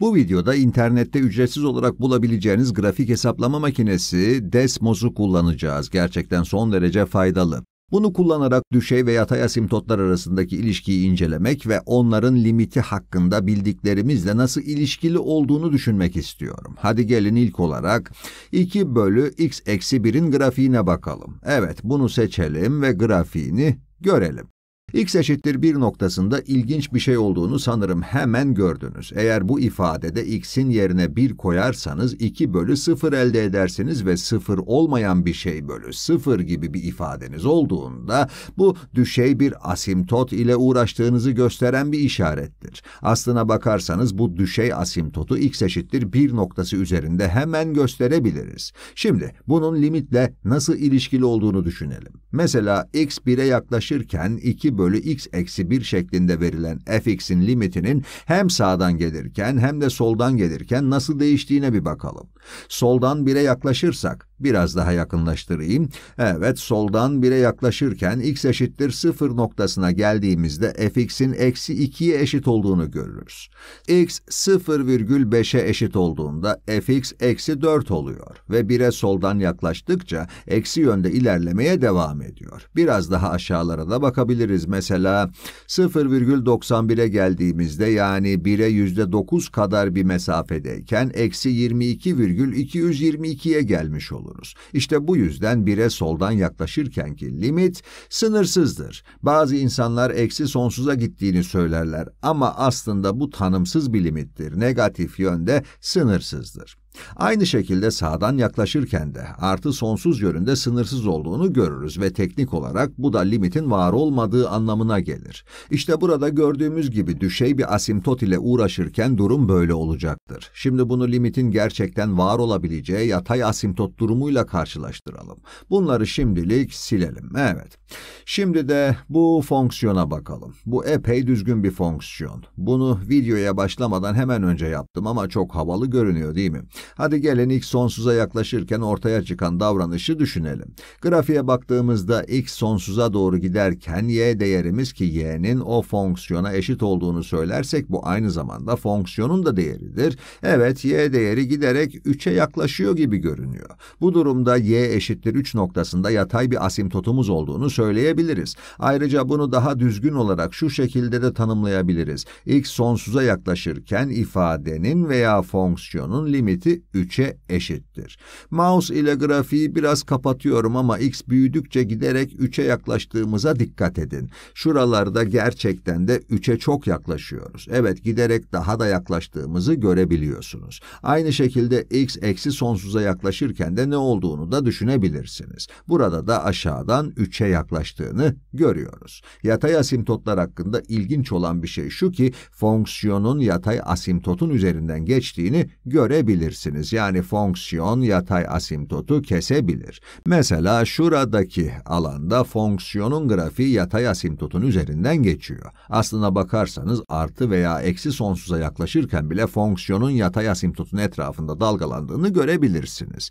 Bu videoda internette ücretsiz olarak bulabileceğiniz grafik hesaplama makinesi Desmos'u kullanacağız. Gerçekten son derece faydalı. Bunu kullanarak düşey ve yatay asimtotlar arasındaki ilişkiyi incelemek ve onların limiti hakkında bildiklerimizle nasıl ilişkili olduğunu düşünmek istiyorum. Hadi gelin ilk olarak 2 bölü x eksi 1'in grafiğine bakalım. Evet bunu seçelim ve grafiğini görelim x eşittir 1 noktasında ilginç bir şey olduğunu sanırım hemen gördünüz. Eğer bu ifadede x'in yerine 1 koyarsanız 2 bölü 0 elde edersiniz ve 0 olmayan bir şey bölü 0 gibi bir ifadeniz olduğunda bu düşey bir asimtot ile uğraştığınızı gösteren bir işarettir. Aslına bakarsanız bu düşey asimtotu x eşittir 1 noktası üzerinde hemen gösterebiliriz. Şimdi bunun limitle nasıl ilişkili olduğunu düşünelim. Mesela x 1'e yaklaşırken 2 bölü x eksi 1 şeklinde verilen fx'in limitinin hem sağdan gelirken hem de soldan gelirken nasıl değiştiğine bir bakalım. Soldan 1'e yaklaşırsak Biraz daha yakınlaştırayım. Evet soldan 1'e yaklaşırken x eşittir 0 noktasına geldiğimizde fx'in eksi 2'ye eşit olduğunu görürüz. x 0,5'e eşit olduğunda fx eksi 4 oluyor ve 1'e soldan yaklaştıkça eksi yönde ilerlemeye devam ediyor. Biraz daha aşağılara da bakabiliriz. Mesela 0,91'e geldiğimizde yani 1'e %9 kadar bir mesafedeyken eksi 22,222'ye gelmiş olur oluruz. İşte bu yüzden bire soldan yaklaşırkenki limit sınırsızdır. Bazı insanlar eksi sonsuza gittiğini söylerler ama aslında bu tanımsız bir limittir. Negatif yönde sınırsızdır. Aynı şekilde sağdan yaklaşırken de artı sonsuz yönünde sınırsız olduğunu görürüz ve teknik olarak bu da limitin var olmadığı anlamına gelir. İşte burada gördüğümüz gibi düşey bir asimtot ile uğraşırken durum böyle olacaktır. Şimdi bunu limitin gerçekten var olabileceği yatay asimtot durumuyla karşılaştıralım. Bunları şimdilik silelim. Evet. Şimdi de bu fonksiyona bakalım. Bu epey düzgün bir fonksiyon. Bunu videoya başlamadan hemen önce yaptım ama çok havalı görünüyor değil mi? Hadi gelin x sonsuza yaklaşırken ortaya çıkan davranışı düşünelim. Grafiğe baktığımızda x sonsuza doğru giderken y değerimiz ki y'nin o fonksiyona eşit olduğunu söylersek bu aynı zamanda fonksiyonun da değeridir. Evet y değeri giderek 3'e yaklaşıyor gibi görünüyor. Bu durumda y eşittir 3 noktasında yatay bir asimtotumuz olduğunu söyleyebiliriz. Ayrıca bunu daha düzgün olarak şu şekilde de tanımlayabiliriz. x sonsuza yaklaşırken ifadenin veya fonksiyonun limiti 3'e eşittir. Mouse ile grafiği biraz kapatıyorum ama x büyüdükçe giderek 3'e yaklaştığımıza dikkat edin. Şuralarda gerçekten de 3'e çok yaklaşıyoruz. Evet giderek daha da yaklaştığımızı görebiliyorsunuz. Aynı şekilde x eksi sonsuza yaklaşırken de ne olduğunu da düşünebilirsiniz. Burada da aşağıdan 3'e yaklaştığını görüyoruz. Yatay asimtotlar hakkında ilginç olan bir şey şu ki fonksiyonun yatay asimtotun üzerinden geçtiğini görebilirsiniz kesebilirsiniz. Yani fonksiyon yatay asimtotu kesebilir. Mesela şuradaki alanda fonksiyonun grafiği yatay asimtotun üzerinden geçiyor. Aslına bakarsanız artı veya eksi sonsuza yaklaşırken bile fonksiyonun yatay asimtotun etrafında dalgalandığını görebilirsiniz.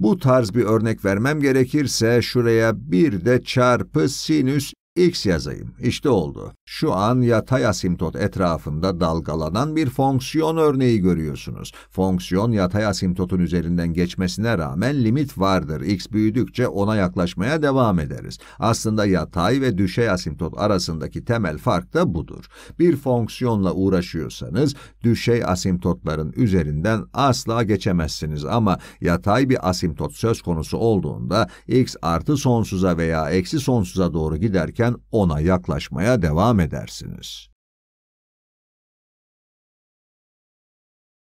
Bu tarz bir örnek vermem gerekirse şuraya bir de çarpı sinüs X yazayım. İşte oldu. Şu an yatay asimtot etrafında dalgalanan bir fonksiyon örneği görüyorsunuz. Fonksiyon yatay asimtotun üzerinden geçmesine rağmen limit vardır. X büyüdükçe ona yaklaşmaya devam ederiz. Aslında yatay ve düşey asimtot arasındaki temel fark da budur. Bir fonksiyonla uğraşıyorsanız düşey asimtotların üzerinden asla geçemezsiniz ama yatay bir asimtot söz konusu olduğunda x artı sonsuza veya eksi sonsuza doğru giderken yaşarken ona yaklaşmaya devam edersiniz.